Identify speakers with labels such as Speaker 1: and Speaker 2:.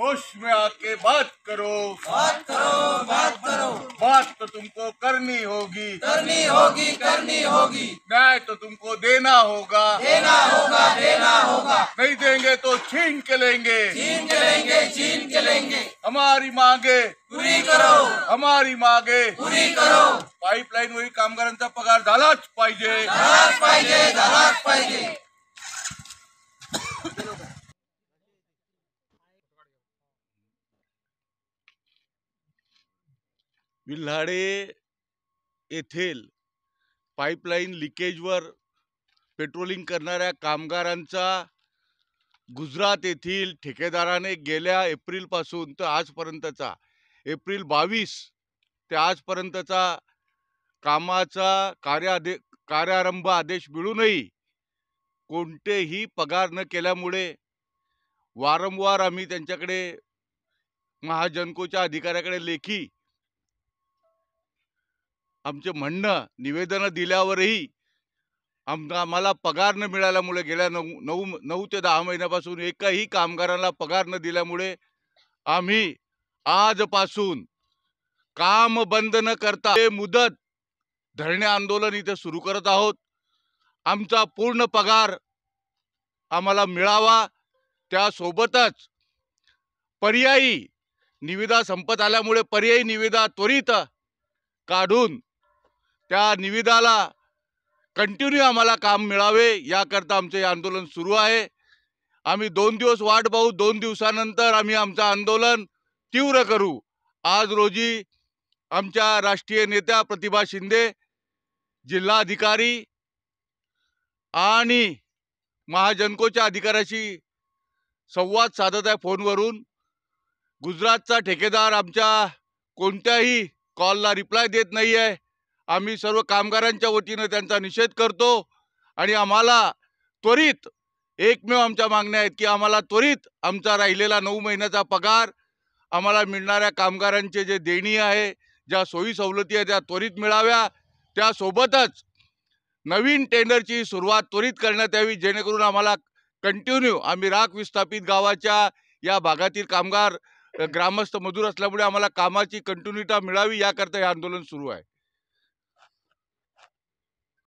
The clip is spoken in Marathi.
Speaker 1: होश में आके बात करो बात करो बात करो बात तो तुमको करनी होगी करनी होगी करनी होगी न्याय तो तुमको देना होगा देना होगा देना होगा नहीं देंगे तो छीन के लेंगे छीन के लेंगे छीन के लेंगे हमारी मांगे पूरी करो हमारी मांगे पूरी करो पाइपलाइन वही कामगारांचा पगार झालाच पाहिजे झालाच पाहिजे झालाच पाहिजे विल्हाडे येथील पाईपलाईन लिकेजवर पेट्रोलिंग करणाऱ्या कामगारांचा गुजरात येथील ठेकेदाराने गेल्या एप्रिलपासून तर आजपर्यंतचा एप्रिल बावीस ते आजपर्यंतचा कामाचा कार्यादे कार्यारंभ आदेश मिळूनही कोणतेही पगार न केल्यामुळे वारंवार आम्ही त्यांच्याकडे महाजनकोच्या अधिकाऱ्याकडे लेखी आमचे म्हणणं निवेदनं दिल्यावरही आम आम्हाला पगार न मिळाल्यामुळे गेल्या नऊ नऊ नऊ ते दहा महिन्यापासून एकाही कामगाराला पगार न दिल्यामुळे आम्ही आजपासून काम बंद न करता हे मुदत धरणे आंदोलन इथे सुरू करत आहोत आमचा पूर्ण पगार आम्हाला मिळावा त्यासोबतच पर्यायी निविदा संपत आल्यामुळे पर्यायी निविदा त्वरित काढून त्या निविदाला कंटिन्यू आम्हाला काम मिळावे याकरता आमचं हे आंदोलन सुरू आहे आम्ही दोन दिवस वाट पाहू दोन दिवसानंतर आम्ही आमचं आंदोलन तीव्र करू आज रोजी आमच्या राष्ट्रीय नेत्या प्रतिभा शिंदे जिल्हाधिकारी आणि महाजनकोच्या अधिकाऱ्याशी संवाद साधत आहे फोनवरून गुजरातचा ठेकेदार आमच्या कोणत्याही कॉलला रिप्लाय देत नाही आहे आम्ही सर्व कामगारांच्या वतीनं त्यांचा निषेध करतो आणि आम्हाला त्वरित एकमेव आमच्या मागण्या आहेत की आम्हाला त्वरित आमचा राहिलेला नऊ महिन्याचा पगार आम्हाला मिळणाऱ्या कामगारांचे जे देणी आहे ज्या सोयी सवलती आहे त्या त्वरित मिळाव्या त्यासोबतच नवीन टेंडरची सुरुवात त्वरित करण्यात यावी जेणेकरून आम्हाला कंटिन्यू आम्ही राख विस्थापित गावाच्या या भागातील कामगार ग्रामस्थ मजूर असल्यामुळे आम्हाला कामाची कंटिन्युटा मिळावी याकरता हे आंदोलन सुरू आहे